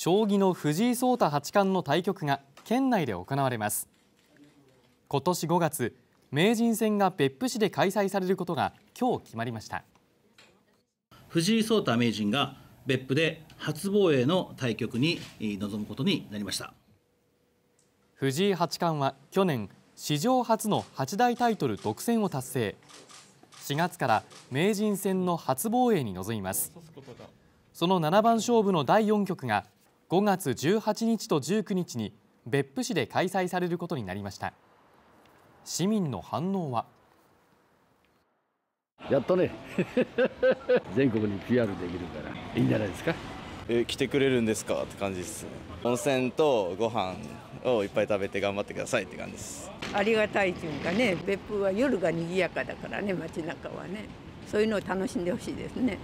将棋の藤井聡太八冠の対局が県内で行われます今年5月名人戦が別府市で開催されることが今日決まりました藤井聡太名人が別府で初防衛の対局に臨むことになりました藤井八冠は去年史上初の八大タイトル独占を達成4月から名人戦の初防衛に臨みますその七番勝負の第4局が5月18日と19日に別府市で開催されることになりました市民の反応はやったね 全国に PR できるからいいんじゃないですかえ来てくれるんですかって感じです温泉とご飯をいっぱい食べて頑張ってくださいって感じですありがたいというかね別府は夜が賑やかだからね街中はねそういうのを楽しんでほしいですね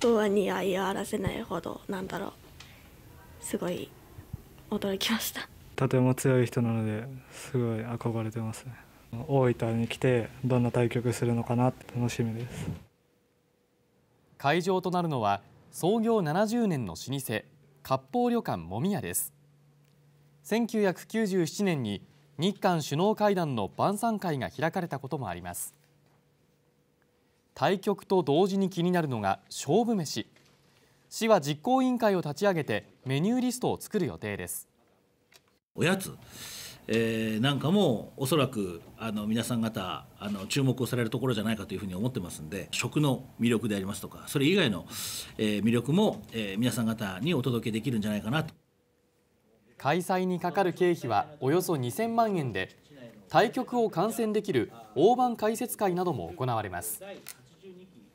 言葉には言い表せないほどなんだろうすごい驚きましたとても強い人なのですごい憧れてますね大分に来てどんな対局するのかなって楽しみです会場となるのは創業70年の老舗割烹旅館もみやです1997年に日韓首脳会談の晩餐会が開かれたこともあります対局と同時に気になるのが勝負飯市は実行委員会を立ち上げてメニューリストを作る予定ですおやつ、えー、なんかもおそらくあの皆さん方あの注目をされるところじゃないかというふうに思ってますんで食の魅力でありますとかそれ以外の、えー、魅力も、えー、皆さん方にお届けできるんじゃないかなと開催にかかる経費はおよそ2000万円で対局を観戦できる大盤解説会なども行われます。